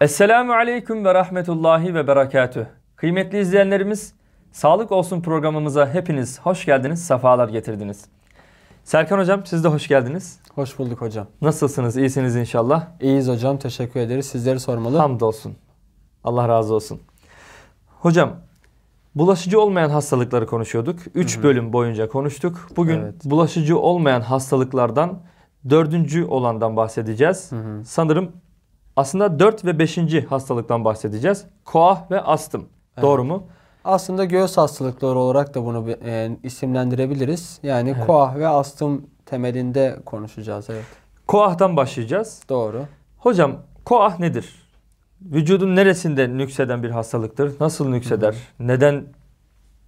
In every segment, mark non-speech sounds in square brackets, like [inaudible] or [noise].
Esselamu Aleyküm ve Rahmetullahi ve Berekatüh. Kıymetli izleyenlerimiz, Sağlık Olsun programımıza hepiniz hoş geldiniz, sefalar getirdiniz. Serkan Hocam siz de hoş geldiniz. Hoş bulduk hocam. Nasılsınız, İyisiniz inşallah? İyiyiz hocam, teşekkür ederiz. Sizleri sormalı. Hamdolsun. Allah razı olsun. Hocam, bulaşıcı olmayan hastalıkları konuşuyorduk. 3 bölüm boyunca konuştuk. Bugün evet. bulaşıcı olmayan hastalıklardan dördüncü olandan bahsedeceğiz. Hı hı. Sanırım aslında 4 ve 5. hastalıktan bahsedeceğiz. Koah ve astım. Evet. Doğru mu? Aslında göğüs hastalıkları olarak da bunu e, isimlendirebiliriz. Yani evet. koah ve astım temelinde konuşacağız. Evet. Koah'tan başlayacağız. Doğru. Hocam koah nedir? Vücudun neresinde nükseden bir hastalıktır? Nasıl nükseder? Hı hı. Neden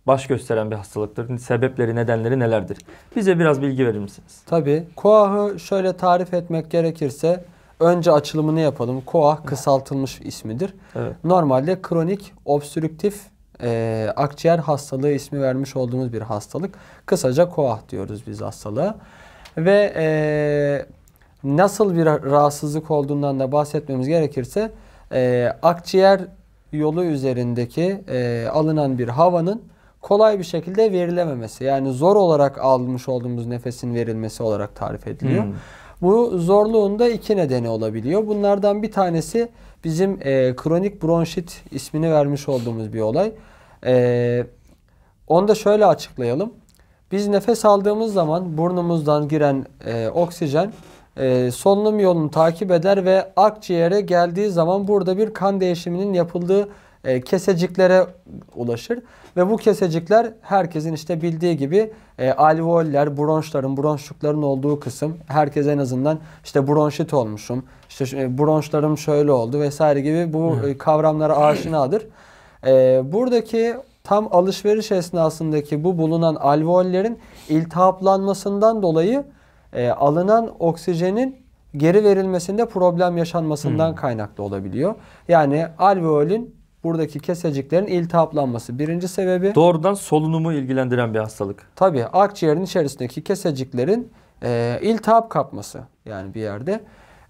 baş gösteren bir hastalıktır. Sebepleri, nedenleri nelerdir? Bize biraz bilgi verir misiniz? Tabii. Koah'ı şöyle tarif etmek gerekirse Önce açılımını yapalım. KOAH kısaltılmış ismidir. Evet. Normalde kronik obstrüktif e, akciğer hastalığı ismi vermiş olduğumuz bir hastalık. Kısaca KOAH diyoruz biz hastalığa. Ve e, nasıl bir rahatsızlık olduğundan da bahsetmemiz gerekirse e, akciğer yolu üzerindeki e, alınan bir havanın kolay bir şekilde verilememesi. Yani zor olarak almış olduğumuz nefesin verilmesi olarak tarif ediliyor. Hmm. Bu zorluğunda iki nedeni olabiliyor. Bunlardan bir tanesi bizim e, kronik bronşit ismini vermiş olduğumuz bir olay. E, onu da şöyle açıklayalım. Biz nefes aldığımız zaman burnumuzdan giren e, oksijen e, solunum yolunu takip eder ve akciğere geldiği zaman burada bir kan değişiminin yapıldığı e, keseciklere ulaşır. Ve bu kesecikler herkesin işte bildiği gibi e, alveoller, bronşların, bronşlukların olduğu kısım. Herkes en azından işte bronşit olmuşum, işte e, bronşlarım şöyle oldu vesaire gibi bu e, kavramlara aşinadır. E, buradaki tam alışveriş esnasındaki bu bulunan alveollerin iltihaplanmasından dolayı e, alınan oksijenin geri verilmesinde problem yaşanmasından hmm. kaynaklı olabiliyor. Yani alveolin buradaki keseciklerin iltihaplanması. Birinci sebebi doğrudan solunumu ilgilendiren bir hastalık. tabi akciğerin içerisindeki keseciklerin e, iltihap kapması yani bir yerde.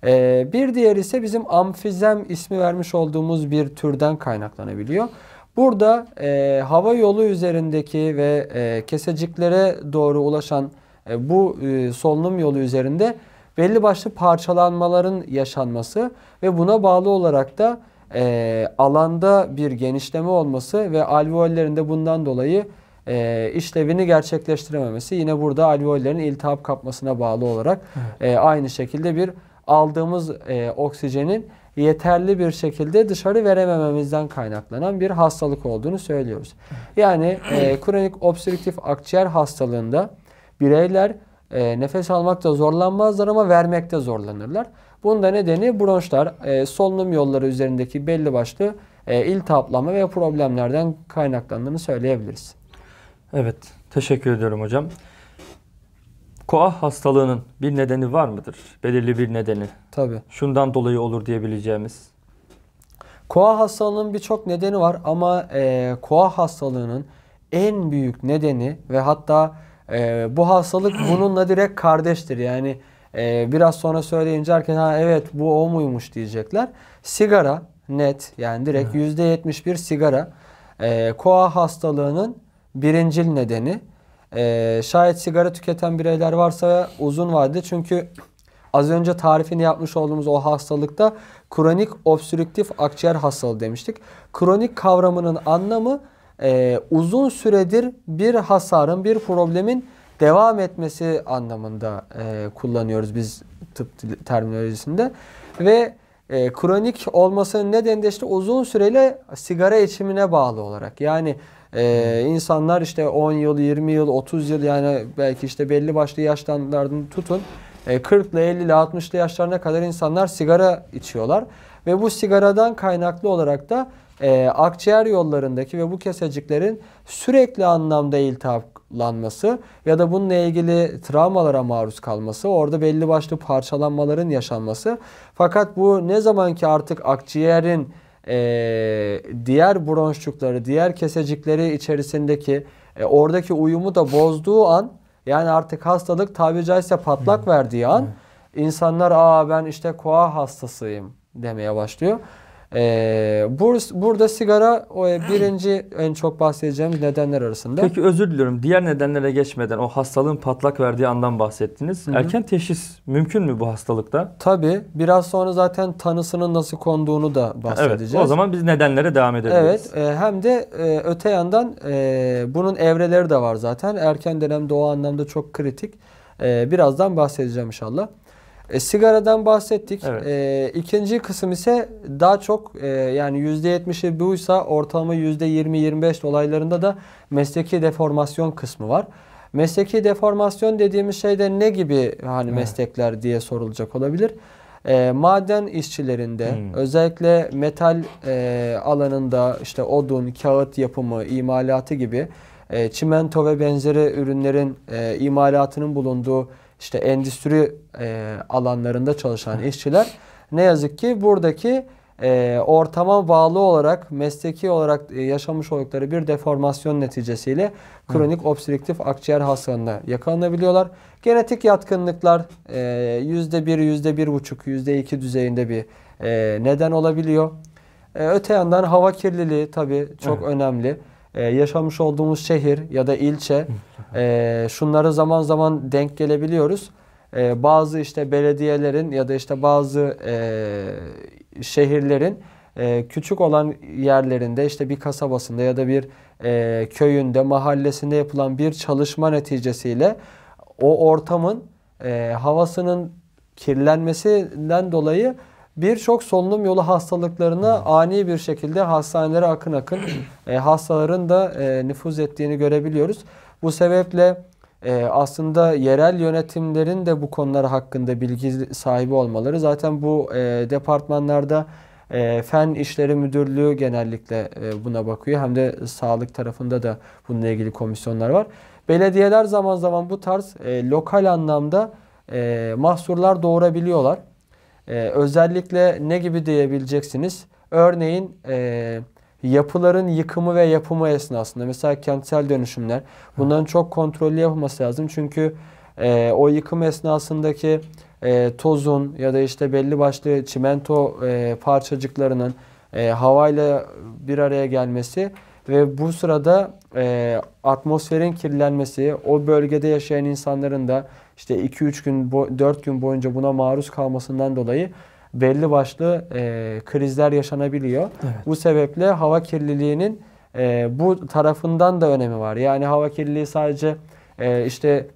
E, bir diğer ise bizim amfizem ismi vermiş olduğumuz bir türden kaynaklanabiliyor. Burada e, hava yolu üzerindeki ve e, keseciklere doğru ulaşan e, bu e, solunum yolu üzerinde belli başlı parçalanmaların yaşanması ve buna bağlı olarak da e, alanda bir genişleme olması ve alveollerin bundan dolayı e, işlevini gerçekleştirememesi yine burada alveollerin iltihap kapmasına bağlı olarak evet. e, aynı şekilde bir aldığımız e, oksijenin yeterli bir şekilde dışarı veremememizden kaynaklanan bir hastalık olduğunu söylüyoruz. Yani e, kronik obstrüktif akciğer hastalığında bireyler e, nefes almakta zorlanmazlar ama vermekte zorlanırlar. Bunun da nedeni bronşlar e, solunum yolları üzerindeki belli başlı e, iltihaplama ve problemlerden kaynaklandığını söyleyebiliriz. Evet, teşekkür ediyorum hocam. Koah hastalığının bir nedeni var mıdır? Belirli bir nedeni. Tabii. Şundan dolayı olur diyebileceğimiz. Koah hastalığının birçok nedeni var ama e, koah hastalığının en büyük nedeni ve hatta e, bu hastalık bununla direkt kardeştir. Yani ee, biraz sonra söyleyince herkes ha evet bu o muymuş diyecekler. Sigara net yani direkt yüzde evet. %71 sigara. Ee, koa hastalığının birincil nedeni. Ee, şayet sigara tüketen bireyler varsa uzun vadede çünkü az önce tarifini yapmış olduğumuz o hastalıkta kronik obstrüktif akciğer hastalığı demiştik. Kronik kavramının anlamı e, uzun süredir bir hasarın, bir problemin devam etmesi anlamında e, kullanıyoruz biz tıp terminolojisinde. Ve e, kronik olmasının nedeni de işte uzun süreli sigara içimine bağlı olarak. Yani ee, insanlar işte 10 yıl, 20 yıl, 30 yıl yani belki işte belli başlı yaşlardan tutun. 40 ile 50 ile 60'lı yaşlarına kadar insanlar sigara içiyorlar. Ve bu sigaradan kaynaklı olarak da e, akciğer yollarındaki ve bu keseciklerin sürekli anlamda iltihap lanması ya da bununla ilgili travmalara maruz kalması, orada belli başlı parçalanmaların yaşanması. Fakat bu ne zaman ki artık akciğerin e, diğer bronşçukları, diğer kesecikleri içerisindeki e, oradaki uyumu da bozduğu an yani artık hastalık tabi caizse patlak hmm. verdiği an hmm. insanlar aa ben işte koa hastasıyım demeye başlıyor. Ee, bur burada sigara o e, birinci en çok bahsedeceğimiz nedenler arasında. Peki özür diliyorum. Diğer nedenlere geçmeden o hastalığın patlak verdiği andan bahsettiniz. Hı-hı. Erken teşhis mümkün mü bu hastalıkta? Tabii. Biraz sonra zaten tanısının nasıl konduğunu da bahsedeceğiz. Evet. O zaman biz nedenlere devam edebiliriz. Evet. E, hem de e, öte yandan e, bunun evreleri de var zaten. Erken dönem doğu anlamda çok kritik. E, birazdan bahsedeceğim inşallah. E, sigaradan bahsettik. Evet. E, ikinci kısım ise daha çok e, yani %70'i buysa ortalama %20-25 dolaylarında da mesleki deformasyon kısmı var. Mesleki deformasyon dediğimiz şeyde ne gibi hani evet. meslekler diye sorulacak olabilir. E, maden işçilerinde hmm. özellikle metal e, alanında işte odun, kağıt yapımı, imalatı gibi e, çimento ve benzeri ürünlerin e, imalatının bulunduğu işte endüstri e, alanlarında çalışan işçiler ne yazık ki buradaki e, ortama bağlı olarak mesleki olarak e, yaşamış oldukları bir deformasyon neticesiyle kronik Hı. akciğer hastalığına yakalanabiliyorlar. Genetik yatkınlıklar e, %1, %1,5, %2 düzeyinde bir e, neden olabiliyor. öte yandan hava kirliliği tabii çok evet. önemli. Ee, yaşamış olduğumuz şehir ya da ilçe e, şunları zaman zaman denk gelebiliyoruz. E, bazı işte belediyelerin ya da işte bazı e, şehirlerin e, küçük olan yerlerinde işte bir kasabasında ya da bir e, köyünde mahallesinde yapılan bir çalışma neticesiyle o ortamın e, havasının kirlenmesinden dolayı birçok solunum yolu hastalıklarına hmm. ani bir şekilde hastanelere akın akın [clears throat] e, hastaların da e, nüfuz ettiğini görebiliyoruz. Bu sebeple e, aslında yerel yönetimlerin de bu konular hakkında bilgi sahibi olmaları zaten bu e, departmanlarda e, Fen İşleri Müdürlüğü genellikle e, buna bakıyor. Hem de sağlık tarafında da bununla ilgili komisyonlar var. Belediyeler zaman zaman bu tarz e, lokal anlamda e, mahsurlar doğurabiliyorlar. Ee, özellikle ne gibi diyebileceksiniz? Örneğin e, yapıların yıkımı ve yapımı esnasında mesela kentsel dönüşümler bunların çok kontrollü yapılması lazım. Çünkü e, o yıkım esnasındaki e, tozun ya da işte belli başlı çimento e, parçacıklarının e, havayla bir araya gelmesi ve bu sırada e, atmosferin kirlenmesi, o bölgede yaşayan insanların da işte 2-3 gün, 4 gün boyunca buna maruz kalmasından dolayı belli başlı e, krizler yaşanabiliyor. Evet. Bu sebeple hava kirliliğinin e, bu tarafından da önemi var. Yani hava kirliliği sadece e, işte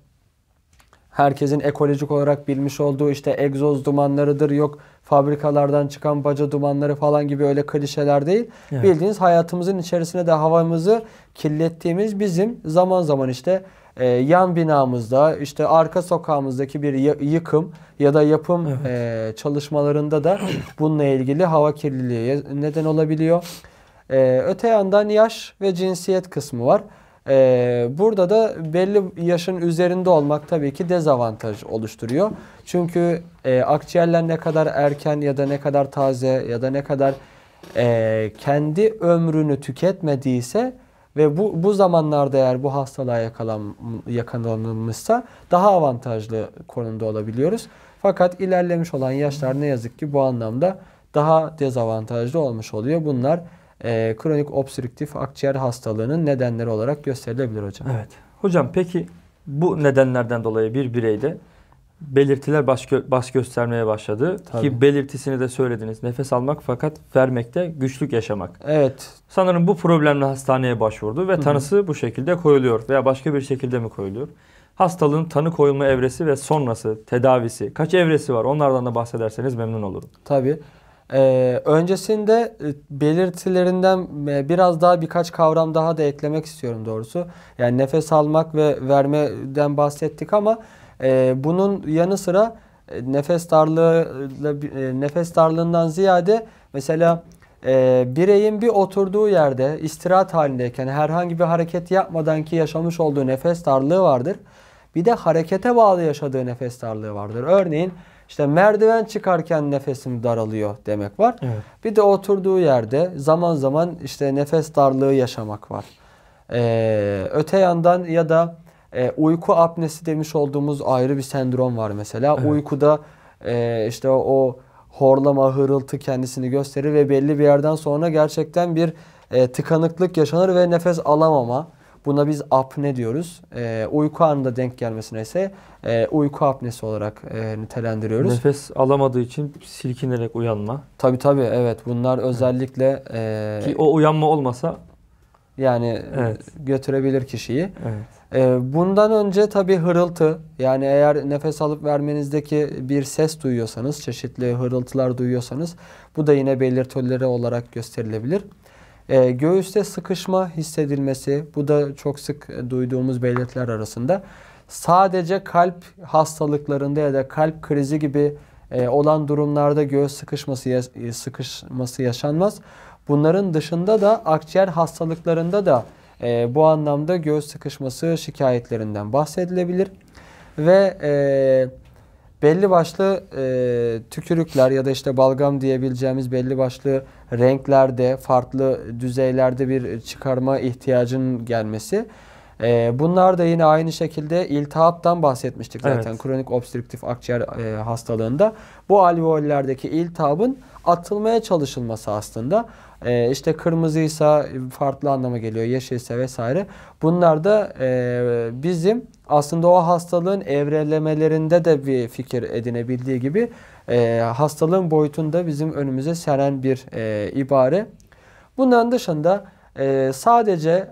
herkesin ekolojik olarak bilmiş olduğu işte egzoz dumanlarıdır yok fabrikalardan çıkan baca dumanları falan gibi öyle klişeler değil. Evet. Bildiğiniz hayatımızın içerisine de havamızı kirlettiğimiz bizim zaman zaman işte e, yan binamızda işte arka sokağımızdaki bir yıkım ya da yapım evet. e, çalışmalarında da bununla ilgili hava kirliliği neden olabiliyor. E, öte yandan yaş ve cinsiyet kısmı var. E, burada da belli yaşın üzerinde olmak tabii ki dezavantaj oluşturuyor. Çünkü e, akciğerler ne kadar erken ya da ne kadar taze ya da ne kadar e, kendi ömrünü tüketmediyse ve bu, bu zamanlarda eğer bu hastalığa yakalan, yakalanılmışsa daha avantajlı konumda olabiliyoruz. Fakat ilerlemiş olan yaşlar ne yazık ki bu anlamda daha dezavantajlı olmuş oluyor. Bunlar e, kronik obstrüktif akciğer hastalığının nedenleri olarak gösterilebilir hocam. Evet. Hocam peki bu nedenlerden dolayı bir bireyde belirtiler baş, gö- baş göstermeye başladı. Tabii. Ki belirtisini de söylediniz. Nefes almak fakat vermekte güçlük yaşamak. Evet. Sanırım bu problemle hastaneye başvurdu ve tanısı Hı-hı. bu şekilde koyuluyor veya başka bir şekilde mi koyuluyor? Hastalığın tanı koyulma evresi ve sonrası, tedavisi, kaç evresi var? Onlardan da bahsederseniz memnun olurum. Tabii. Ee, öncesinde e, belirtilerinden e, biraz daha birkaç kavram daha da eklemek istiyorum doğrusu. Yani nefes almak ve vermeden bahsettik ama ee, bunun yanı sıra e, nefes darlığı e, e, nefes darlığından ziyade mesela bireyin bir oturduğu yerde istirahat halindeyken herhangi bir hareket yapmadan ki yaşamış olduğu nefes darlığı vardır. Bir de harekete bağlı yaşadığı nefes darlığı vardır. Örneğin işte merdiven çıkarken nefesim daralıyor demek var. Evet. Bir de oturduğu yerde zaman zaman işte nefes darlığı yaşamak var. Ee, öte yandan ya da e, uyku apnesi demiş olduğumuz ayrı bir sendrom var mesela. Evet. Uykuda e, işte o, horlama, hırıltı kendisini gösterir ve belli bir yerden sonra gerçekten bir e, tıkanıklık yaşanır ve nefes alamama. Buna biz apne diyoruz. E, uyku anında denk gelmesine ise e, uyku apnesi olarak e, nitelendiriyoruz. Nefes alamadığı için silkinerek uyanma. Tabi tabi evet bunlar özellikle... E, Ki o uyanma olmasa... Yani evet. götürebilir kişiyi. Evet. Ee, bundan önce tabii hırıltı yani eğer nefes alıp vermenizdeki bir ses duyuyorsanız çeşitli hırıltılar duyuyorsanız bu da yine belirtileri olarak gösterilebilir. Ee, göğüste sıkışma hissedilmesi bu da çok sık duyduğumuz belirtiler arasında. Sadece kalp hastalıklarında ya da kalp krizi gibi e, olan durumlarda göğüs sıkışması sıkışması yaşanmaz. Bunların dışında da akciğer hastalıklarında da e, bu anlamda göğüs sıkışması şikayetlerinden bahsedilebilir. Ve e, belli başlı e, tükürükler ya da işte balgam diyebileceğimiz belli başlı renklerde, farklı düzeylerde bir çıkarma ihtiyacının gelmesi e, bunlar da yine aynı şekilde iltihaptan bahsetmiştik zaten evet. kronik obstrüktif akciğer e, hastalığında. Bu alveollerdeki iltihabın atılmaya çalışılması aslında. E, işte kırmızıysa farklı anlama geliyor, yeşilse vesaire. Bunlar da e, bizim aslında o hastalığın evrelemelerinde de bir fikir edinebildiği gibi e, hastalığın boyutunda bizim önümüze seren bir e, ibare. Bunların dışında e, sadece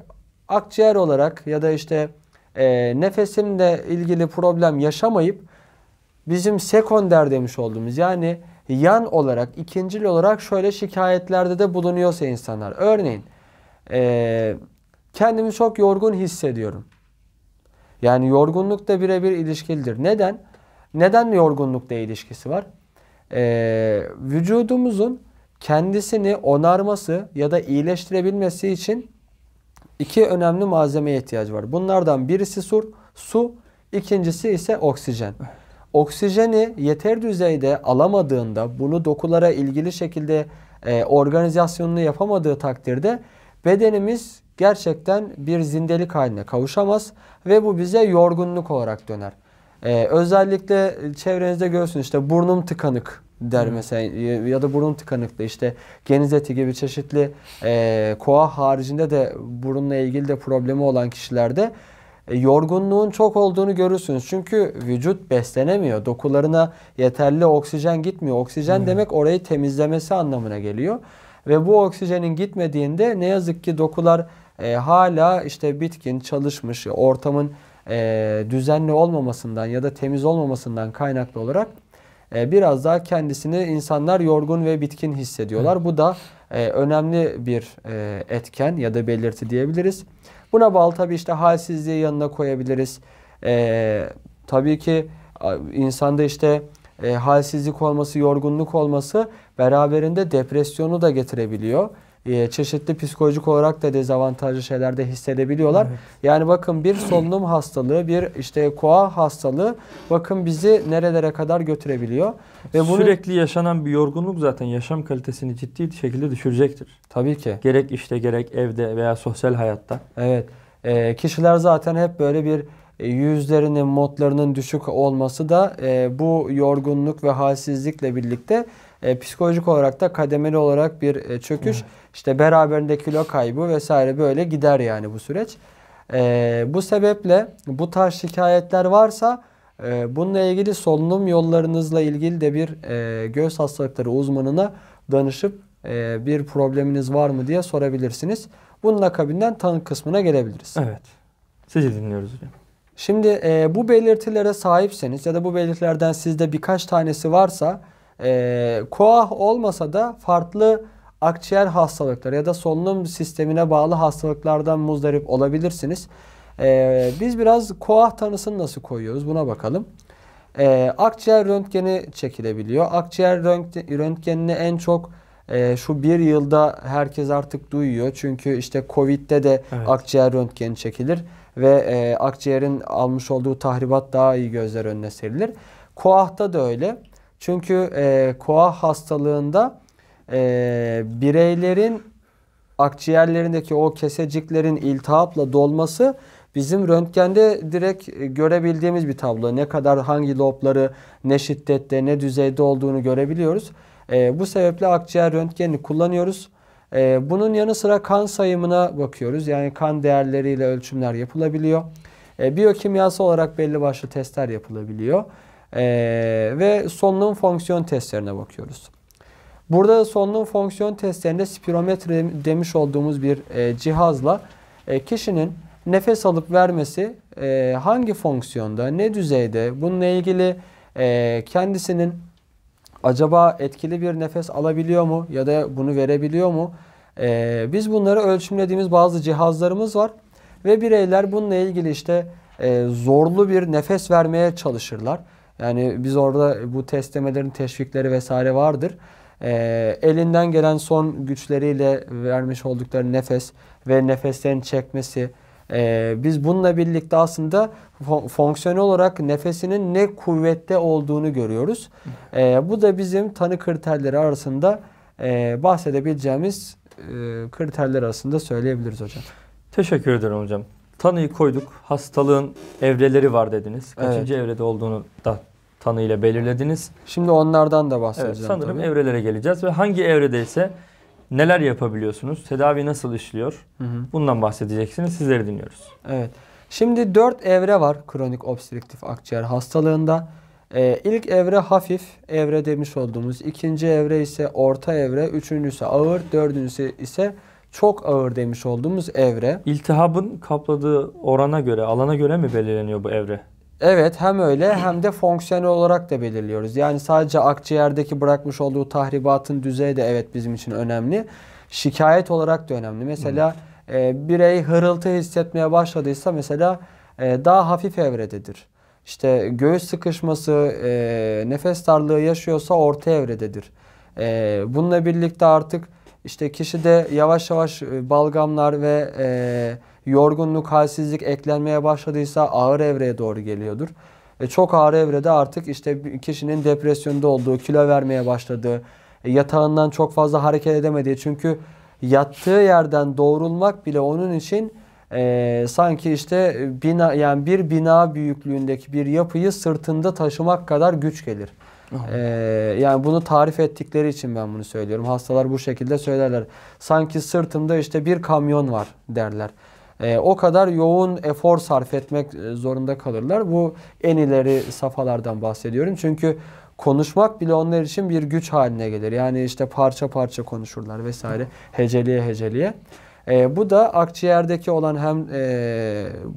akciğer olarak ya da işte e, nefesinle ilgili problem yaşamayıp bizim sekonder demiş olduğumuz yani yan olarak ikincil olarak şöyle şikayetlerde de bulunuyorsa insanlar. Örneğin e, kendimi çok yorgun hissediyorum. Yani yorgunluk da birebir ilişkilidir. Neden? Neden yorgunlukla ilişkisi var? Ee, vücudumuzun kendisini onarması ya da iyileştirebilmesi için iki önemli malzemeye ihtiyacı var. Bunlardan birisi sur, su, ikincisi ise oksijen. Oksijeni yeter düzeyde alamadığında bunu dokulara ilgili şekilde e, organizasyonunu yapamadığı takdirde bedenimiz gerçekten bir zindelik haline kavuşamaz ve bu bize yorgunluk olarak döner. Ee, özellikle çevrenizde görürsünüz işte burnum tıkanık der Hı. mesela ya da burun tıkanıklığı işte geniz eti gibi çeşitli e, koa haricinde de burunla ilgili de problemi olan kişilerde e, yorgunluğun çok olduğunu görürsünüz. Çünkü vücut beslenemiyor. Dokularına yeterli oksijen gitmiyor. Oksijen Hı. demek orayı temizlemesi anlamına geliyor. Ve bu oksijenin gitmediğinde ne yazık ki dokular e, hala işte bitkin, çalışmış, ortamın e, düzenli olmamasından ya da temiz olmamasından kaynaklı olarak ee, biraz daha kendisini insanlar yorgun ve bitkin hissediyorlar. Evet. Bu da e, önemli bir e, etken ya da belirti diyebiliriz. Buna bağlı tabii işte halsizliği yanına koyabiliriz. Ee, tabii ki insanda işte e, halsizlik olması, yorgunluk olması beraberinde depresyonu da getirebiliyor e, çeşitli psikolojik olarak da dezavantajlı şeyler de hissedebiliyorlar. Evet. Yani bakın bir solunum hastalığı, bir işte koa hastalığı bakın bizi nerelere kadar götürebiliyor. Ve bunu, Sürekli yaşanan bir yorgunluk zaten yaşam kalitesini ciddi şekilde düşürecektir. Tabii ki. Gerek işte gerek evde veya sosyal hayatta. Evet. E, kişiler zaten hep böyle bir e, yüzlerinin modlarının düşük olması da e, bu yorgunluk ve halsizlikle birlikte e, psikolojik olarak da kademeli olarak bir e, çöküş, evet. işte beraberinde kilo kaybı vesaire böyle gider yani bu süreç. E, bu sebeple bu tarz şikayetler varsa e, bununla ilgili solunum yollarınızla ilgili de bir e, göğüs hastalıkları uzmanına danışıp e, bir probleminiz var mı diye sorabilirsiniz. Bunun akabinden tanık kısmına gelebiliriz. Evet. Sizi dinliyoruz hocam. Şimdi e, bu belirtilere sahipseniz ya da bu belirtilerden sizde birkaç tanesi varsa e, koah olmasa da farklı akciğer hastalıkları ya da solunum sistemine bağlı hastalıklardan muzdarip olabilirsiniz. E, biz biraz koah tanısını nasıl koyuyoruz buna bakalım. E, akciğer röntgeni çekilebiliyor. Akciğer röntgenini en çok e, şu bir yılda herkes artık duyuyor. Çünkü işte Covid'de de evet. akciğer röntgeni çekilir ve e, akciğerin almış olduğu tahribat daha iyi gözler önüne serilir. Koah'ta da öyle. Çünkü e, koa hastalığında e, bireylerin akciğerlerindeki o keseciklerin iltihapla dolması bizim röntgende direkt e, görebildiğimiz bir tablo. Ne kadar hangi lobları ne şiddette ne düzeyde olduğunu görebiliyoruz. E, bu sebeple akciğer röntgenini kullanıyoruz. E, bunun yanı sıra kan sayımına bakıyoruz. Yani kan değerleriyle ölçümler yapılabiliyor. E, biyokimyası olarak belli başlı testler yapılabiliyor. Ee, ve solunum fonksiyon testlerine bakıyoruz. Burada solunum fonksiyon testlerinde spirometre demiş olduğumuz bir e, cihazla e, kişinin nefes alıp vermesi e, hangi fonksiyonda, ne düzeyde, bununla ilgili e, kendisinin acaba etkili bir nefes alabiliyor mu ya da bunu verebiliyor mu? E, biz bunları ölçümlediğimiz bazı cihazlarımız var ve bireyler bununla ilgili işte e, zorlu bir nefes vermeye çalışırlar. Yani biz orada bu teslimelerin teşvikleri vesaire vardır. E, elinden gelen son güçleriyle vermiş oldukları nefes ve nefeslerin çekmesi. E, biz bununla birlikte aslında fonksiyonel olarak nefesinin ne kuvvette olduğunu görüyoruz. E, bu da bizim tanı kriterleri arasında e, bahsedebileceğimiz e, kriterler arasında söyleyebiliriz hocam. Teşekkür ederim hocam. Tanıyı koyduk. Hastalığın evreleri var dediniz. Kaçıncı evet. evrede olduğunu da tanıyla belirlediniz. Şimdi onlardan da bahsedeceğim. Evet, sanırım tabii. evrelere geleceğiz ve hangi evredeyse neler yapabiliyorsunuz, tedavi nasıl işliyor hı hı. bundan bahsedeceksiniz. Sizleri dinliyoruz. Evet. Şimdi dört evre var kronik obstrüktif akciğer hastalığında. Ee, ilk evre hafif evre demiş olduğumuz, ikinci evre ise orta evre, üçüncüsü ağır, dördüncüsü ise çok ağır demiş olduğumuz evre. İltihabın kapladığı orana göre, alana göre mi belirleniyor bu evre? Evet hem öyle hem de fonksiyonel olarak da belirliyoruz. Yani sadece akciğerdeki bırakmış olduğu tahribatın düzeyi de evet bizim için önemli. Şikayet olarak da önemli. Mesela e, birey hırıltı hissetmeye başladıysa mesela e, daha hafif evrededir. İşte göğüs sıkışması, e, nefes darlığı yaşıyorsa orta evrededir. E, bununla birlikte artık işte kişide yavaş yavaş e, balgamlar ve... E, yorgunluk, halsizlik eklenmeye başladıysa ağır evreye doğru geliyordur. E çok ağır evrede artık işte kişinin depresyonda olduğu, kilo vermeye başladığı, e, yatağından çok fazla hareket edemediği. Çünkü yattığı yerden doğrulmak bile onun için e, sanki işte bina yani bir bina büyüklüğündeki bir yapıyı sırtında taşımak kadar güç gelir. E, yani bunu tarif ettikleri için ben bunu söylüyorum. Hastalar bu şekilde söylerler. Sanki sırtımda işte bir kamyon var derler. Ee, o kadar yoğun efor sarf etmek e, zorunda kalırlar. Bu en ileri safhalardan bahsediyorum. Çünkü konuşmak bile onlar için bir güç haline gelir. Yani işte parça parça konuşurlar vesaire. Heceliye heceliye. E, bu da akciğerdeki olan hem e,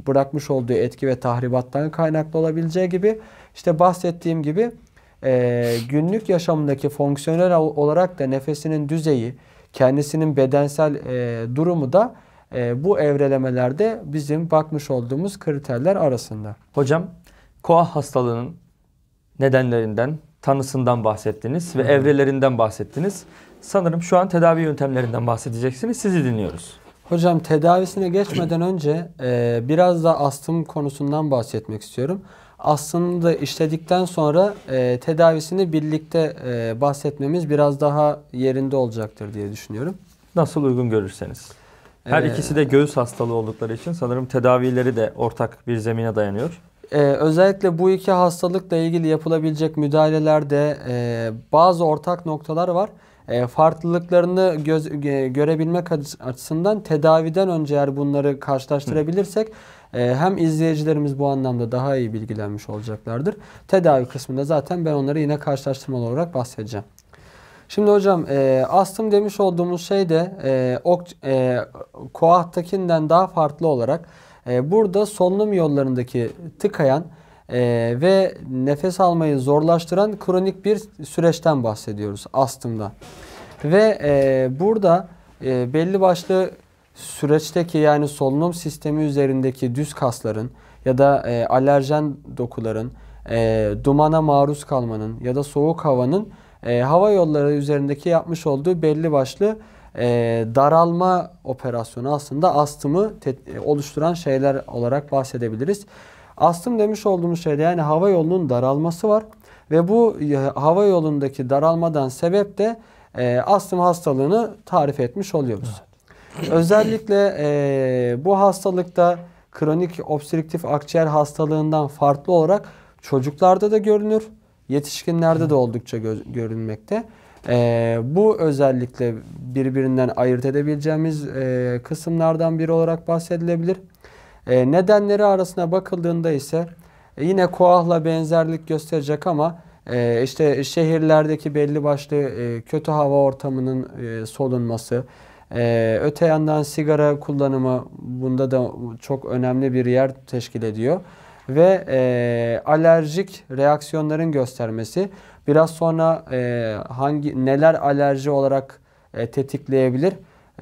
bırakmış olduğu etki ve tahribattan kaynaklı olabileceği gibi işte bahsettiğim gibi e, günlük yaşamındaki fonksiyonel olarak da nefesinin düzeyi, kendisinin bedensel e, durumu da e, bu evrelemelerde bizim bakmış olduğumuz kriterler arasında. Hocam koa hastalığının nedenlerinden, tanısından bahsettiniz ve hı evrelerinden bahsettiniz. Sanırım şu an tedavi yöntemlerinden bahsedeceksiniz. Sizi dinliyoruz. Hocam tedavisine geçmeden önce e, biraz da astım konusundan bahsetmek istiyorum. Aslında işledikten sonra e, tedavisini birlikte e, bahsetmemiz biraz daha yerinde olacaktır diye düşünüyorum. Nasıl uygun görürseniz. Her ee, ikisi de göğüs hastalığı oldukları için sanırım tedavileri de ortak bir zemine dayanıyor. Ee, özellikle bu iki hastalıkla ilgili yapılabilecek müdahalelerde e, bazı ortak noktalar var. E, farklılıklarını göz, e, görebilmek açısından tedaviden önce eğer bunları karşılaştırabilirsek e, hem izleyicilerimiz bu anlamda daha iyi bilgilenmiş olacaklardır. Tedavi kısmında zaten ben onları yine karşılaştırmalı olarak bahsedeceğim. Şimdi hocam e, astım demiş olduğumuz şey de e, ok, e, koahtakinden daha farklı olarak e, burada solunum yollarındaki tıkayan e, ve nefes almayı zorlaştıran kronik bir süreçten bahsediyoruz astımda. Ve e, burada e, belli başlı süreçteki yani solunum sistemi üzerindeki düz kasların ya da e, alerjen dokuların, e, dumana maruz kalmanın ya da soğuk havanın e, hava yolları üzerindeki yapmış olduğu belli başlı e, daralma operasyonu aslında astımı e, oluşturan şeyler olarak bahsedebiliriz. Astım demiş olduğumuz şeyde yani hava yolunun daralması var ve bu e, hava yolundaki daralmadan sebep de e, astım hastalığını tarif etmiş oluyoruz. Özellikle e, bu hastalıkta kronik obstrüktif akciğer hastalığından farklı olarak çocuklarda da görünür Yetişkinlerde de oldukça gö- görünmekte. E, bu özellikle birbirinden ayırt edebileceğimiz e, kısımlardan biri olarak bahsedilebilir. E, nedenleri arasına bakıldığında ise e, yine koahla benzerlik gösterecek ama e, işte şehirlerdeki belli başlı e, kötü hava ortamının e, solunması, ee, öte yandan sigara kullanımı bunda da çok önemli bir yer teşkil ediyor ve e, alerjik reaksiyonların göstermesi. Biraz sonra e, hangi neler alerji olarak e, tetikleyebilir?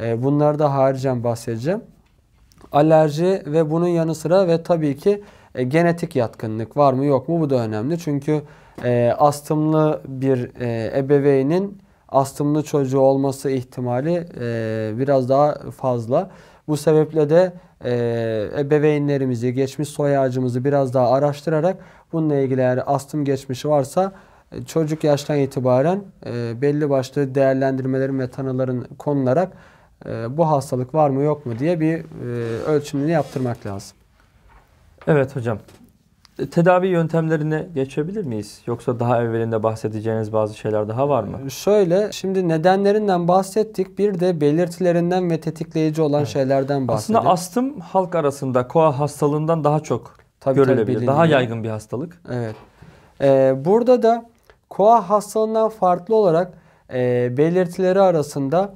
E, bunları da haricen bahsedeceğim. Alerji ve bunun yanı sıra ve tabii ki e, genetik yatkınlık var mı yok mu bu da önemli. Çünkü e, astımlı bir e, ebeveynin astımlı çocuğu olması ihtimali e, biraz daha fazla. Bu sebeple de e, ebeveynlerimizi, geçmiş soy ağacımızı biraz daha araştırarak bununla ilgili eğer astım geçmişi varsa e, çocuk yaştan itibaren e, belli başlı değerlendirmelerin ve tanıların konularak e, bu hastalık var mı yok mu diye bir e, ölçümünü yaptırmak lazım. Evet hocam tedavi yöntemlerine geçebilir miyiz? Yoksa daha evvelinde bahsedeceğiniz bazı şeyler daha var mı? Ee, şöyle, şimdi nedenlerinden bahsettik. Bir de belirtilerinden ve tetikleyici olan evet. şeylerden bahsettik. Aslında astım halk arasında koa hastalığından daha çok tabii, görülebilir. Tabii daha yaygın bir hastalık. Evet. Ee, burada da koa hastalığından farklı olarak e, belirtileri arasında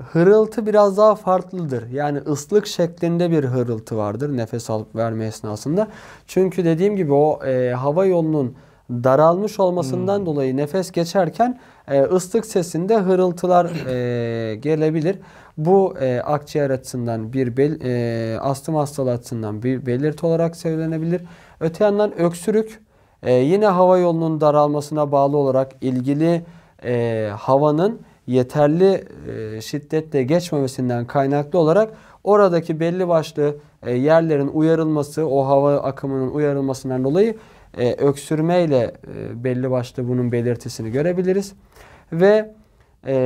hırıltı biraz daha farklıdır. Yani ıslık şeklinde bir hırıltı vardır nefes alıp verme esnasında. Çünkü dediğim gibi o e, hava yolunun daralmış olmasından hmm. dolayı nefes geçerken e, ıslık sesinde hırıltılar [clears throat] e, gelebilir. Bu e, akciğer açısından bir bel, e, astım hastalığı açısından bir belirti olarak söylenebilir. Öte yandan öksürük e, yine hava yolunun daralmasına bağlı olarak ilgili e, havanın yeterli e, şiddette geçmemesinden kaynaklı olarak oradaki belli başlı e, yerlerin uyarılması, o hava akımının uyarılmasından dolayı e, öksürmeyle belli başlı bunun belirtisini görebiliriz. Ve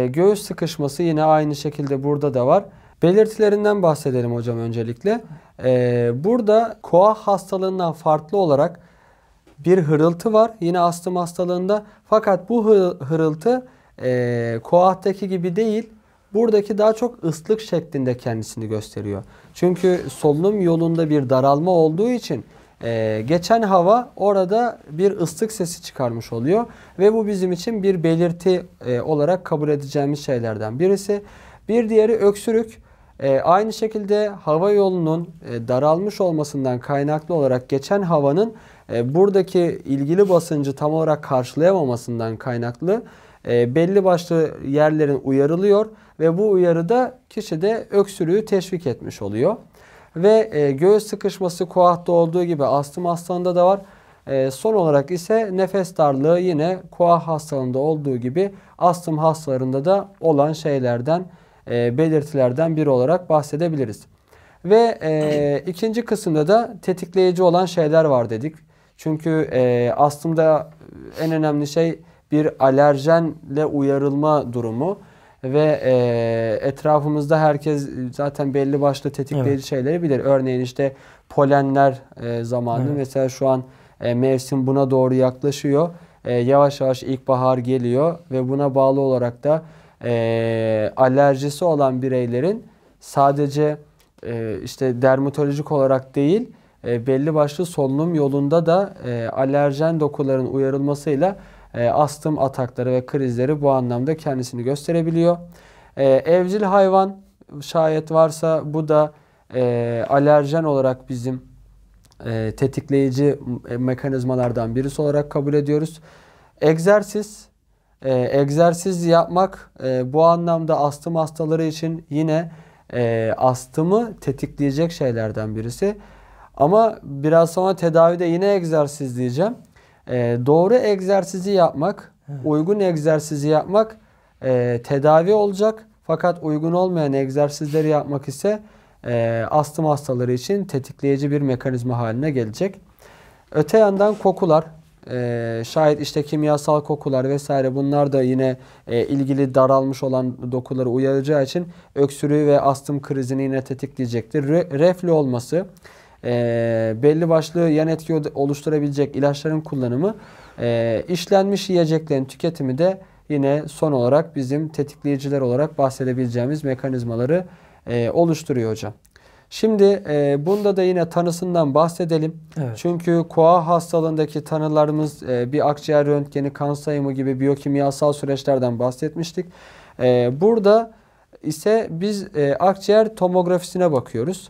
göğüs sıkışması yine aynı şekilde burada da var. Belirtilerinden bahsedelim hocam öncelikle. burada koa hastalığından farklı olarak bir hırıltı var yine astım hastalığında. Fakat bu hırıltı e, ee, Koah'taki gibi değil buradaki daha çok ıslık şeklinde kendisini gösteriyor. Çünkü solunum yolunda bir daralma olduğu için e, geçen hava orada bir ıslık sesi çıkarmış oluyor. Ve bu bizim için bir belirti e, olarak kabul edeceğimiz şeylerden birisi. Bir diğeri öksürük. E, aynı şekilde hava yolunun e, daralmış olmasından kaynaklı olarak geçen havanın e, buradaki ilgili basıncı tam olarak karşılayamamasından kaynaklı e, belli başlı yerlerin uyarılıyor ve bu uyarıda kişi de öksürüğü teşvik etmiş oluyor. Ve e, göğüs sıkışması koahtta olduğu gibi astım hastalığında da var. E, son olarak ise nefes darlığı yine kuah hastalığında olduğu gibi astım hastalarında da olan şeylerden, belirtilerden biri olarak bahsedebiliriz. Ve e, ikinci kısımda da tetikleyici olan şeyler var dedik. Çünkü e, astımda en önemli şey bir alerjenle uyarılma durumu ve e, etrafımızda herkes zaten belli başlı tetikleyici evet. şeyleri bilir. Örneğin işte polenler e, zamanı evet. mesela şu an e, mevsim buna doğru yaklaşıyor. E, yavaş yavaş ilkbahar geliyor ve buna bağlı olarak da e, alerjisi olan bireylerin sadece e, işte dermatolojik olarak değil e, belli başlı solunum yolunda da e, alerjen dokuların uyarılmasıyla e, astım atakları ve krizleri bu anlamda kendisini gösterebiliyor. E, evcil hayvan şayet varsa bu da e, alerjen olarak bizim tetikleyici mekanizmalardan birisi olarak kabul ediyoruz. Egzersiz, egzersiz yapmak bu anlamda astım hastaları için yine astımı tetikleyecek şeylerden birisi. Ama biraz sonra tedavide yine egzersiz diyeceğim. E, doğru egzersizi yapmak, evet. uygun egzersizi yapmak e, tedavi olacak. Fakat uygun olmayan egzersizleri yapmak ise e, astım hastaları için tetikleyici bir mekanizma haline gelecek. Öte yandan kokular, e, şayet işte kimyasal kokular vesaire bunlar da yine e, ilgili daralmış olan dokuları uyaracağı için öksürüğü ve astım krizini yine tetikleyecektir. Re, reflü olması, e, belli başlı yan etki oluşturabilecek ilaçların kullanımı, e, işlenmiş yiyeceklerin tüketimi de yine son olarak bizim tetikleyiciler olarak bahsedebileceğimiz mekanizmaları e, oluşturuyor hocam. Şimdi e, bunda da yine tanısından bahsedelim. Evet. Çünkü koa hastalığındaki tanılarımız e, bir akciğer röntgeni, kan sayımı gibi biyokimyasal süreçlerden bahsetmiştik. E, burada ise biz e, akciğer tomografisine bakıyoruz.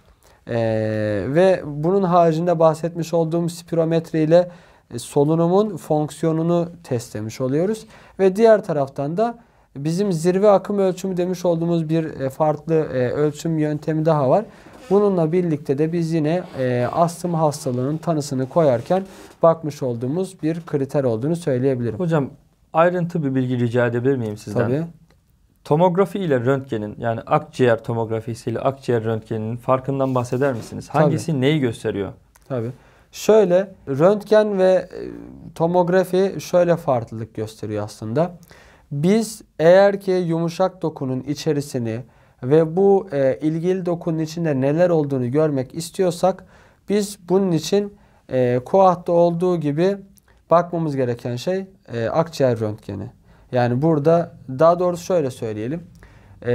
Ee, ve bunun haricinde bahsetmiş olduğum spirometre ile e, solunumun fonksiyonunu test etmiş oluyoruz. Ve diğer taraftan da bizim zirve akım ölçümü demiş olduğumuz bir e, farklı e, ölçüm yöntemi daha var. Bununla birlikte de biz yine e, astım hastalığının tanısını koyarken bakmış olduğumuz bir kriter olduğunu söyleyebilirim. Hocam ayrıntı bir bilgi rica edebilir miyim sizden? Tabii. Tomografi ile röntgenin yani akciğer tomografisi ile akciğer röntgeninin farkından bahseder misiniz? Hangisi Tabii. neyi gösteriyor? Tabii. Şöyle röntgen ve e, tomografi şöyle farklılık gösteriyor aslında. Biz eğer ki yumuşak dokunun içerisini ve bu e, ilgili dokunun içinde neler olduğunu görmek istiyorsak biz bunun için e, koahtta olduğu gibi bakmamız gereken şey e, akciğer röntgeni. Yani burada daha doğrusu şöyle söyleyelim. Ee,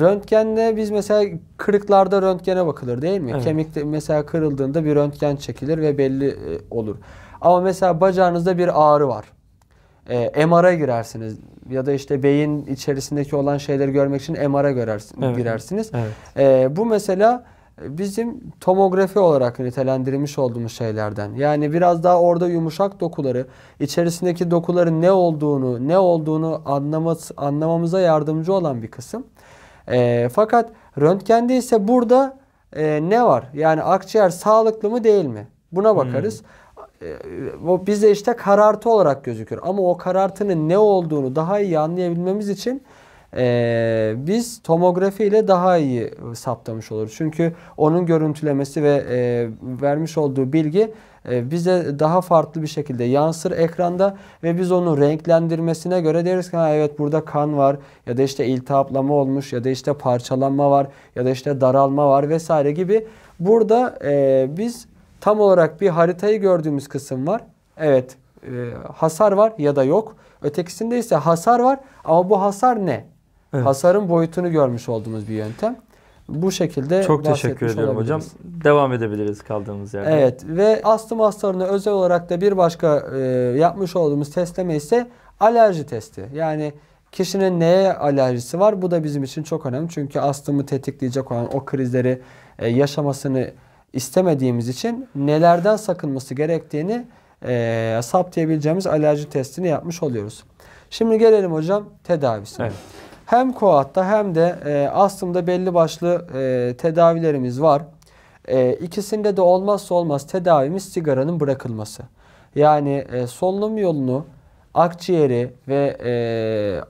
röntgenle biz mesela kırıklarda röntgene bakılır değil mi? Evet. Kemik mesela kırıldığında bir röntgen çekilir ve belli e, olur. Ama mesela bacağınızda bir ağrı var. Ee, MR'a girersiniz ya da işte beyin içerisindeki olan şeyleri görmek için MR'a evet. girersiniz. Evet. Ee, bu mesela bizim tomografi olarak nitelendirilmiş olduğumuz şeylerden. Yani biraz daha orada yumuşak dokuları, içerisindeki dokuların ne olduğunu, ne olduğunu anlaması, anlamamıza yardımcı olan bir kısım. E, fakat röntgende ise burada e, ne var? Yani akciğer sağlıklı mı değil mi? Buna hmm. bakarız. Hmm. E, bize işte karartı olarak gözükür. Ama o karartının ne olduğunu daha iyi anlayabilmemiz için e, biz tomografi ile daha iyi saptamış oluruz. Çünkü onun görüntülemesi ve e, vermiş olduğu bilgi e, bize daha farklı bir şekilde yansır ekranda ve biz onu renklendirmesine göre deriz ki ha evet burada kan var ya da işte iltihaplama olmuş ya da işte parçalanma var ya da işte daralma var vesaire gibi. Burada e, biz tam olarak bir haritayı gördüğümüz kısım var. Evet e, hasar var ya da yok. Ötekisinde ise hasar var ama bu hasar ne? Evet. Hasarın boyutunu görmüş olduğumuz bir yöntem. Bu şekilde Çok teşekkür ediyorum hocam. Devam edebiliriz kaldığımız yerde. Evet ve astım hastalarına özel olarak da bir başka e, yapmış olduğumuz testleme ise alerji testi. Yani kişinin neye alerjisi var bu da bizim için çok önemli. Çünkü astımı tetikleyecek olan o krizleri e, yaşamasını istemediğimiz için nelerden sakınması gerektiğini e, saptayabileceğimiz alerji testini yapmış oluyoruz. Şimdi gelelim hocam tedavisine. Evet. Hem koatta hem de e, astımda belli başlı e, tedavilerimiz var. E, ikisinde de olmazsa olmaz tedavimiz sigaranın bırakılması. Yani e, solunum yolunu, akciğeri ve e,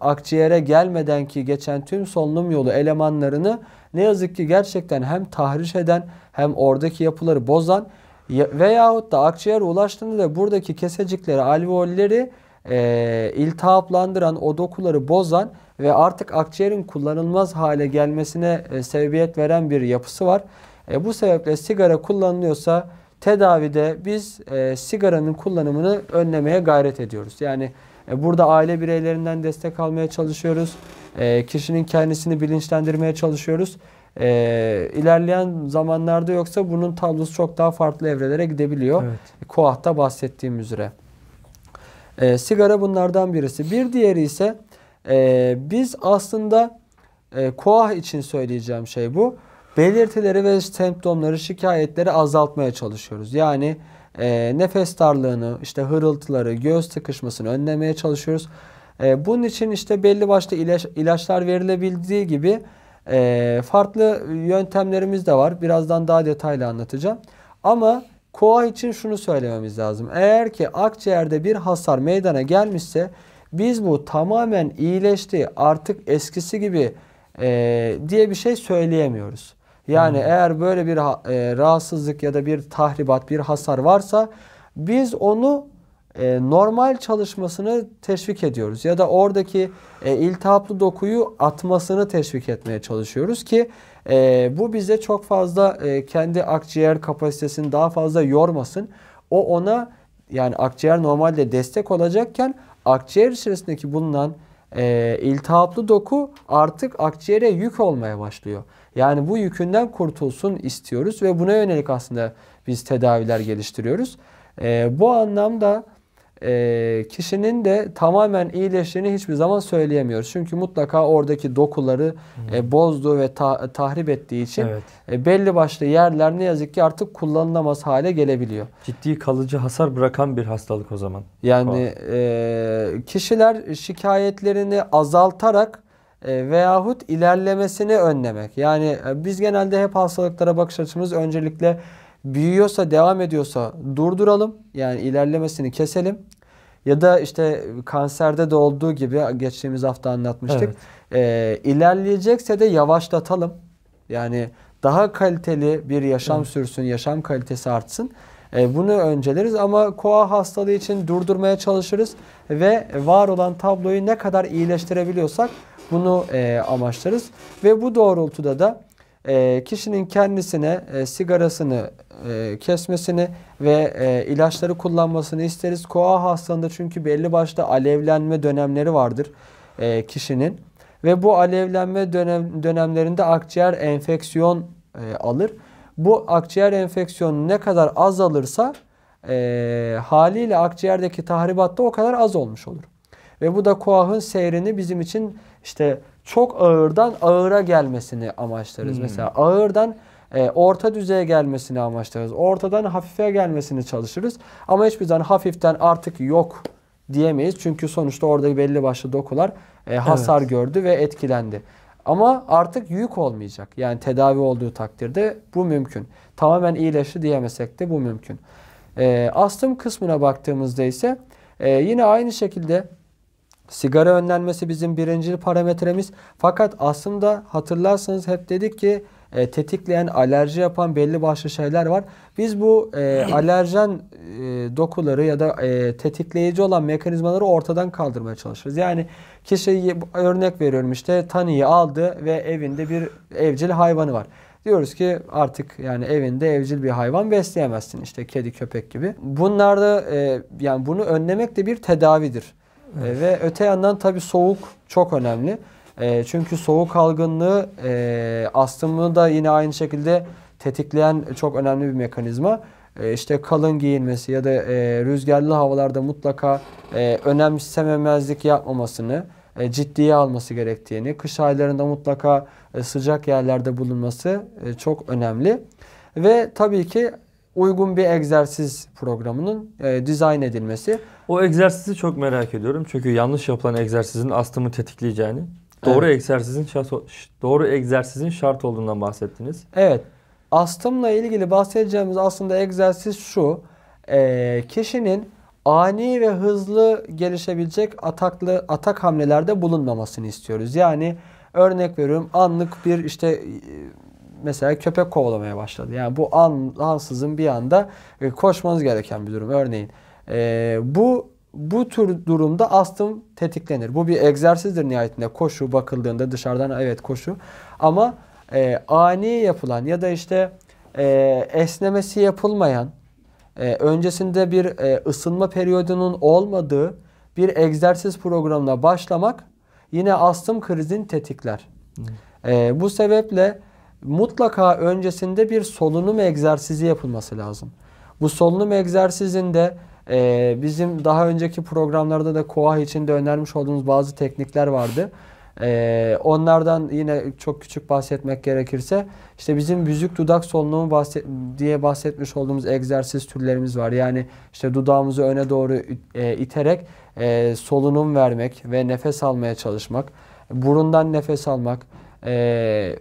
akciğere gelmeden ki geçen tüm solunum yolu elemanlarını ne yazık ki gerçekten hem tahriş eden hem oradaki yapıları bozan veyahut da akciğere ulaştığında da buradaki kesecikleri, alveolleri e, iltihaplandıran, o dokuları bozan ve artık akciğerin kullanılmaz hale gelmesine e, sebebiyet veren bir yapısı var. E, bu sebeple sigara kullanılıyorsa tedavide biz e, sigaranın kullanımını önlemeye gayret ediyoruz. Yani e, burada aile bireylerinden destek almaya çalışıyoruz. E, kişinin kendisini bilinçlendirmeye çalışıyoruz. E, ilerleyen zamanlarda yoksa bunun tablosu çok daha farklı evrelere gidebiliyor. Evet. E, Koah'ta bahsettiğim üzere. E, sigara bunlardan birisi. Bir diğeri ise ee, biz aslında e, KOAH için söyleyeceğim şey bu. Belirtileri ve semptomları, şikayetleri azaltmaya çalışıyoruz. Yani e, nefes darlığını, işte hırıltıları, göğüs tıkışmasını önlemeye çalışıyoruz. E, bunun için işte belli başlı ilaç, ilaçlar verilebildiği gibi e, farklı yöntemlerimiz de var. Birazdan daha detaylı anlatacağım. Ama koa için şunu söylememiz lazım. Eğer ki akciğerde bir hasar meydana gelmişse biz bu tamamen iyileşti artık eskisi gibi e, diye bir şey söyleyemiyoruz. Yani hmm. eğer böyle bir e, rahatsızlık ya da bir tahribat, bir hasar varsa biz onu e, normal çalışmasını teşvik ediyoruz. Ya da oradaki e, iltihaplı dokuyu atmasını teşvik etmeye çalışıyoruz ki e, bu bize çok fazla e, kendi akciğer kapasitesini daha fazla yormasın. O ona yani akciğer normalde destek olacakken akciğer içerisindeki bulunan e, iltihaplı doku artık akciğere yük olmaya başlıyor. Yani bu yükünden kurtulsun istiyoruz ve buna yönelik aslında biz tedaviler geliştiriyoruz. E, bu anlamda e, kişinin de tamamen iyileştiğini hiçbir zaman söyleyemiyoruz. Çünkü mutlaka oradaki dokuları e, bozduğu ve ta, tahrip ettiği için evet. e, belli başlı yerler ne yazık ki artık kullanılamaz hale gelebiliyor. Ciddi kalıcı hasar bırakan bir hastalık o zaman. Yani e, kişiler şikayetlerini azaltarak e, veyahut ilerlemesini önlemek. Yani e, biz genelde hep hastalıklara bakış açımız öncelikle büyüyorsa, devam ediyorsa durduralım. Yani ilerlemesini keselim. Ya da işte kanserde de olduğu gibi geçtiğimiz hafta anlatmıştık. Evet. Ee, ilerleyecekse de yavaşlatalım. Yani daha kaliteli bir yaşam evet. sürsün, yaşam kalitesi artsın. Ee, bunu önceleriz ama koa hastalığı için durdurmaya çalışırız ve var olan tabloyu ne kadar iyileştirebiliyorsak bunu e, amaçlarız. Ve bu doğrultuda da e, kişinin kendisine e, sigarasını e, kesmesini ve e, ilaçları kullanmasını isteriz. Koa hastalığında çünkü belli başta alevlenme dönemleri vardır e, kişinin ve bu alevlenme dönem, dönemlerinde akciğer enfeksiyon e, alır. Bu akciğer enfeksiyonu ne kadar azalırsa e, haliyle akciğerdeki tahribat da o kadar az olmuş olur. Ve bu da koahın seyrini bizim için işte çok ağırdan ağıra gelmesini amaçlarız. Hmm. Mesela ağırdan e, orta düzeye gelmesini amaçlarız. Ortadan hafife gelmesini çalışırız. Ama hiçbir zaman hafiften artık yok diyemeyiz. Çünkü sonuçta orada belli başlı dokular e, hasar evet. gördü ve etkilendi. Ama artık yük olmayacak. Yani tedavi olduğu takdirde bu mümkün. Tamamen iyileşti diyemesek de bu mümkün. E, astım kısmına baktığımızda ise e, yine aynı şekilde Sigara önlenmesi bizim birinci parametremiz. Fakat aslında hatırlarsanız hep dedik ki e, tetikleyen, alerji yapan belli başlı şeyler var. Biz bu e, [clears throat] alerjen e, dokuları ya da e, tetikleyici olan mekanizmaları ortadan kaldırmaya çalışırız. Yani kişi örnek veriyorum işte tanıyı aldı ve evinde bir evcil hayvanı var. Diyoruz ki artık yani evinde evcil bir hayvan besleyemezsin işte kedi köpek gibi. Bunlarda e, yani bunu önlemek de bir tedavidir. Evet. Ve öte yandan tabii soğuk çok önemli. E, çünkü soğuk algınlığı e, astımı da yine aynı şekilde tetikleyen çok önemli bir mekanizma. E, işte kalın giyinmesi ya da e, rüzgarlı havalarda mutlaka e, önemsememezlik yapmamasını, e, ciddiye alması gerektiğini, kış aylarında mutlaka e, sıcak yerlerde bulunması e, çok önemli. Ve tabii ki uygun bir egzersiz programının e, dizayn edilmesi. O egzersizi çok merak ediyorum. Çünkü yanlış yapılan egzersizin astımı tetikleyeceğini, doğru evet. egzersizin şart doğru egzersizin şart olduğundan bahsettiniz. Evet. Astımla ilgili bahsedeceğimiz aslında egzersiz şu. E, kişinin ani ve hızlı gelişebilecek ataklı atak hamlelerde bulunmamasını istiyoruz. Yani örnek veriyorum anlık bir işte e, mesela köpek kovalamaya başladı. Yani bu an, ansızın bir anda e, koşmanız gereken bir durum örneğin. E, bu bu tür durumda astım tetiklenir. Bu bir egzersizdir nihayetinde. Koşu bakıldığında dışarıdan evet koşu. Ama e, ani yapılan ya da işte e, esnemesi yapılmayan, e, öncesinde bir e, ısınma periyodunun olmadığı bir egzersiz programına başlamak yine astım krizini tetikler. Hmm. E, bu sebeple mutlaka öncesinde bir solunum egzersizi yapılması lazım. Bu solunum egzersizinde e, bizim daha önceki programlarda da koah de önermiş olduğumuz bazı teknikler vardı. E, onlardan yine çok küçük bahsetmek gerekirse işte bizim büzük dudak solunumu bahset diye bahsetmiş olduğumuz egzersiz türlerimiz var. Yani işte dudağımızı öne doğru e, iterek e, solunum vermek ve nefes almaya çalışmak, burundan nefes almak, e,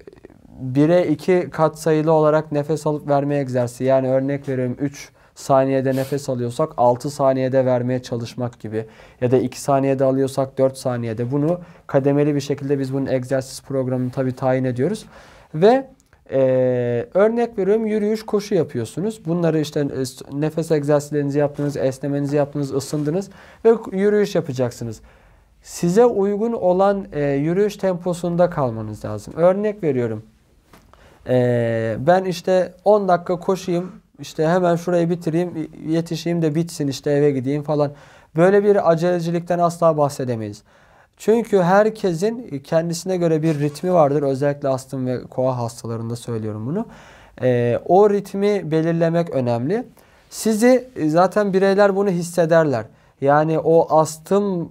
1'e 2 kat sayılı olarak nefes alıp verme egzersizi. Yani örnek veriyorum 3 saniyede nefes alıyorsak 6 saniyede vermeye çalışmak gibi ya da 2 saniyede alıyorsak 4 saniyede bunu kademeli bir şekilde biz bunun egzersiz programını tabi tayin ediyoruz. Ve e, örnek veriyorum yürüyüş koşu yapıyorsunuz. Bunları işte e, nefes egzersizlerinizi yaptınız, esnemenizi yaptınız, ısındınız ve yürüyüş yapacaksınız size uygun olan e, yürüyüş temposunda kalmanız lazım. Örnek veriyorum. Ee, ben işte 10 dakika koşayım, işte hemen şurayı bitireyim, yetişeyim de bitsin işte eve gideyim falan. Böyle bir acelecilikten asla bahsedemeyiz. Çünkü herkesin kendisine göre bir ritmi vardır. Özellikle astım ve koa hastalarında söylüyorum bunu. Ee, o ritmi belirlemek önemli. Sizi e, zaten bireyler bunu hissederler. Yani o astım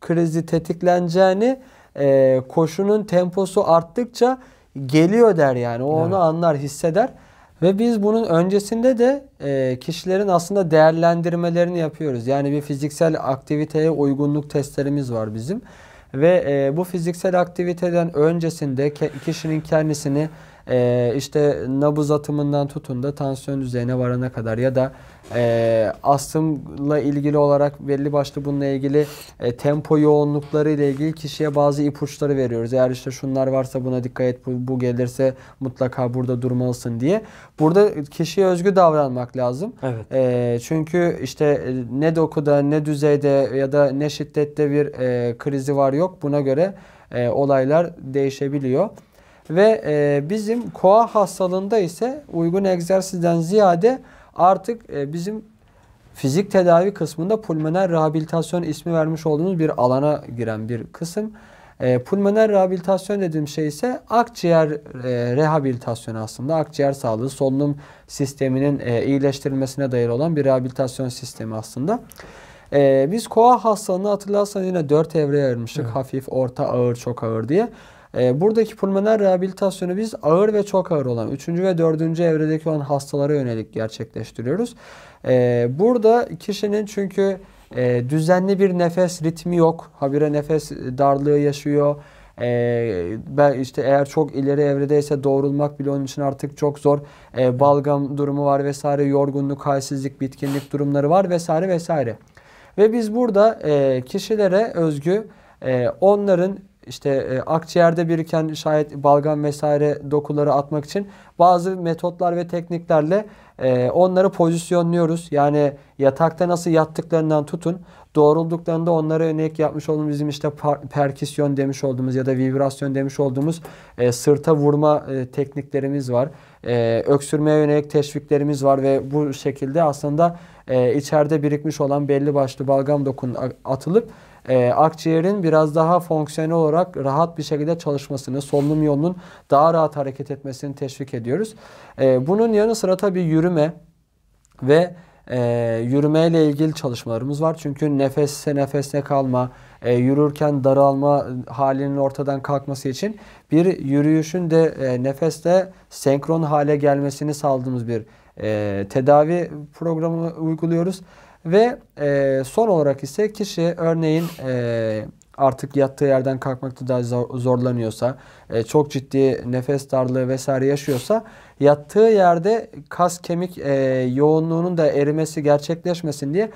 krizi tetikleneceğini e, koşunun temposu arttıkça geliyor der yani. O evet. onu anlar, hisseder. Ve biz bunun öncesinde de e, kişilerin aslında değerlendirmelerini yapıyoruz. Yani bir fiziksel aktiviteye uygunluk testlerimiz var bizim. Ve e, bu fiziksel aktiviteden öncesinde ke kişinin kendisini e, işte nabız atımından tutun da tansiyon düzeyine varana kadar ya da e, astımla ilgili olarak belli başlı bununla ilgili e, tempo yoğunlukları ile ilgili kişiye bazı ipuçları veriyoruz. Eğer işte şunlar varsa buna dikkat et, bu, bu gelirse mutlaka burada durmalısın diye. Burada kişiye özgü davranmak lazım. Evet. E, çünkü işte e, ne dokuda ne düzeyde ya da ne şiddette bir e, krizi var yok buna göre e, olaylar değişebiliyor. Ve e, bizim koa hastalığında ise uygun egzersizden ziyade artık e, bizim fizik tedavi kısmında pulmoner rehabilitasyon ismi vermiş olduğumuz bir alana giren bir kısım. E, pulmoner rehabilitasyon dediğim şey ise akciğer e, rehabilitasyonu aslında. Akciğer sağlığı, solunum sisteminin e, iyileştirilmesine dayalı olan bir rehabilitasyon sistemi aslında. E, biz koa hastalığını hatırlarsanız yine dört evreye ayırmıştık. Evet. Hafif, orta, ağır, çok ağır diye. E, buradaki pulmoner rehabilitasyonu biz ağır ve çok ağır olan 3. ve 4. evredeki olan hastalara yönelik gerçekleştiriyoruz. E, burada kişinin çünkü e, düzenli bir nefes ritmi yok. Habire nefes darlığı yaşıyor. Ee, ben işte eğer çok ileri evredeyse doğrulmak bile onun için artık çok zor. Ee, balgam durumu var vesaire, yorgunluk, halsizlik, bitkinlik durumları var vesaire vesaire. Ve biz burada e, kişilere özgü e, onların işte e, akciğerde biriken şayet balgam vesaire dokuları atmak için bazı metotlar ve tekniklerle e, onları pozisyonluyoruz. Yani yatakta nasıl yattıklarından tutun doğrulduklarında onlara yönelik yapmış olduğumuz bizim işte perküsyon demiş olduğumuz ya da vibrasyon demiş olduğumuz e, sırta vurma e, tekniklerimiz var. E, öksürmeye yönelik teşviklerimiz var ve bu şekilde aslında e, içeride birikmiş olan belli başlı balgam dokun atılıp e, akciğerin biraz daha fonksiyonel olarak rahat bir şekilde çalışmasını, solunum yolunun daha rahat hareket etmesini teşvik ediyoruz. E, bunun yanı sıra tabii yürüme ve e, yürümeyle ilgili çalışmalarımız var. Çünkü nefesse nefeste kalma, e, yürürken daralma halinin ortadan kalkması için bir yürüyüşün de e, nefesle senkron hale gelmesini sağladığımız bir e, tedavi programı uyguluyoruz. Ve e, son olarak ise kişi örneğin e, artık yattığı yerden kalkmakta daha zor, zorlanıyorsa, e, çok ciddi nefes darlığı vesaire yaşıyorsa yattığı yerde kas kemik e, yoğunluğunun da erimesi gerçekleşmesin diye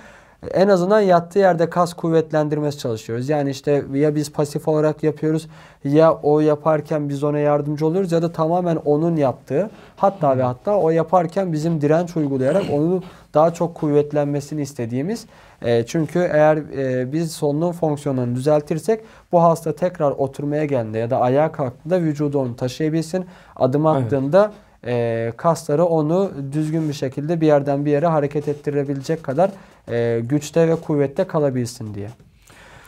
en azından yattığı yerde kas kuvvetlendirmesi çalışıyoruz. Yani işte ya biz pasif olarak yapıyoruz ya o yaparken biz ona yardımcı oluyoruz ya da tamamen onun yaptığı hatta ve hatta o yaparken bizim direnç uygulayarak onu daha çok kuvvetlenmesini istediğimiz e, çünkü eğer e, biz solunum fonksiyonunu düzeltirsek bu hasta tekrar oturmaya geldiğinde ya da ayağa kalktığında vücudu onu taşıyabilsin adım attığında evet e, kasları onu düzgün bir şekilde bir yerden bir yere hareket ettirebilecek kadar e, güçte ve kuvvette kalabilsin diye.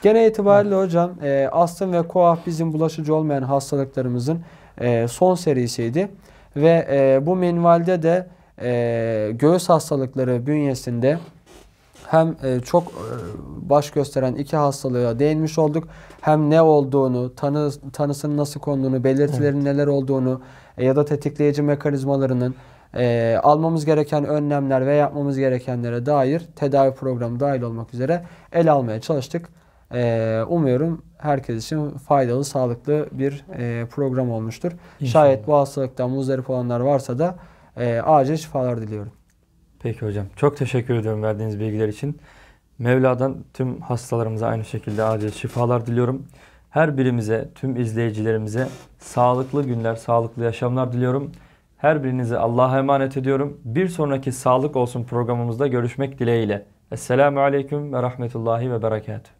Gene itibariyle evet. hocam e, astım ve koah bizim bulaşıcı olmayan hastalıklarımızın e, son serisiydi. Ve e, bu minvalde de e, göğüs hastalıkları bünyesinde hem e, çok e, baş gösteren iki hastalığa değinmiş olduk. Hem ne olduğunu, tanı, tanısının nasıl konduğunu, belirtilerin evet. neler olduğunu e, ya da tetikleyici mekanizmalarının e, almamız gereken önlemler ve yapmamız gerekenlere dair tedavi programı dahil olmak üzere ele almaya çalıştık. E, umuyorum herkes için faydalı, sağlıklı bir e, program olmuştur. İnşallah. Şayet bu hastalıktan muzdarip olanlar varsa da e, acil şifalar diliyorum. Peki hocam. Çok teşekkür ediyorum verdiğiniz bilgiler için. Mevla'dan tüm hastalarımıza aynı şekilde acil şifalar diliyorum. Her birimize, tüm izleyicilerimize sağlıklı günler, sağlıklı yaşamlar diliyorum. Her birinizi Allah'a emanet ediyorum. Bir sonraki Sağlık Olsun programımızda görüşmek dileğiyle. Esselamu Aleyküm ve Rahmetullahi ve Berekatuhu.